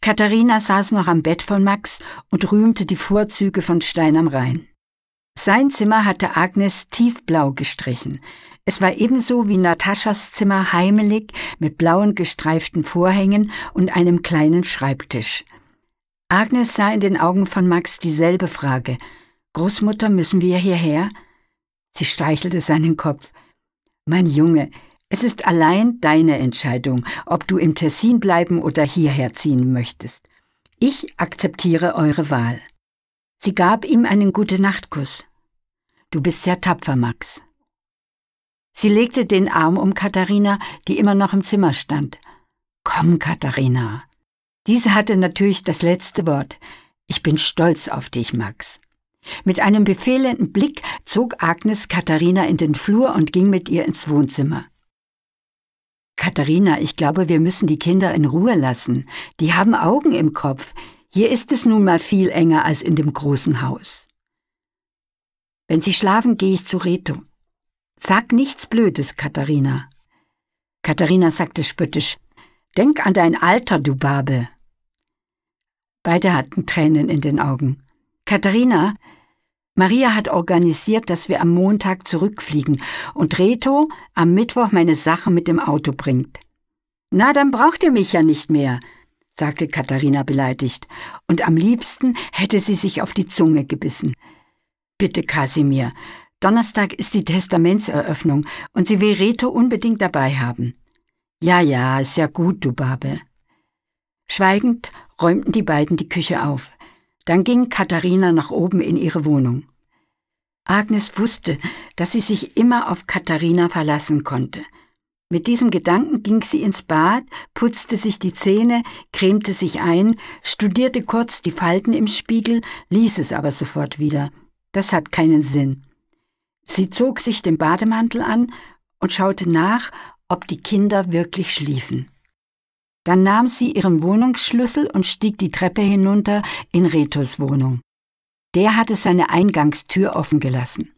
Katharina saß noch am Bett von Max und rühmte die Vorzüge von Stein am Rhein. Sein Zimmer hatte Agnes tiefblau gestrichen. Es war ebenso wie Nataschas Zimmer heimelig mit blauen gestreiften Vorhängen und einem kleinen Schreibtisch. Agnes sah in den Augen von Max dieselbe Frage. Großmutter, müssen wir hierher? Sie streichelte seinen Kopf. Mein Junge, es ist allein deine Entscheidung, ob du im Tessin bleiben oder hierher ziehen möchtest. Ich akzeptiere eure Wahl. Sie gab ihm einen Gute-Nacht-Kuss. Du bist sehr tapfer, Max. Sie legte den Arm um Katharina, die immer noch im Zimmer stand. Komm, Katharina. Diese hatte natürlich das letzte Wort. Ich bin stolz auf dich, Max. Mit einem befehlenden Blick zog Agnes Katharina in den Flur und ging mit ihr ins Wohnzimmer. Katharina, ich glaube, wir müssen die Kinder in Ruhe lassen. Die haben Augen im Kopf. Hier ist es nun mal viel enger als in dem großen Haus. Wenn sie schlafen, gehe ich zu Reto. Sag nichts Blödes, Katharina. Katharina sagte spöttisch, Denk an dein Alter, du Babe. Beide hatten Tränen in den Augen. Katharina, Maria hat organisiert, dass wir am Montag zurückfliegen und Reto am Mittwoch meine Sachen mit dem Auto bringt. Na, dann braucht ihr mich ja nicht mehr, sagte Katharina beleidigt, und am liebsten hätte sie sich auf die Zunge gebissen. Bitte, Kasimir, Donnerstag ist die Testamentseröffnung und sie will Reto unbedingt dabei haben. Ja, ja, ist ja gut, du Babe. Schweigend räumten die beiden die Küche auf. Dann ging Katharina nach oben in ihre Wohnung. Agnes wusste, dass sie sich immer auf Katharina verlassen konnte. Mit diesem Gedanken ging sie ins Bad, putzte sich die Zähne, cremte sich ein, studierte kurz die Falten im Spiegel, ließ es aber sofort wieder. Das hat keinen Sinn. Sie zog sich den Bademantel an und schaute nach, ob die Kinder wirklich schliefen. Dann nahm sie ihren Wohnungsschlüssel und stieg die Treppe hinunter in Retos Wohnung. Der hatte seine Eingangstür offen gelassen.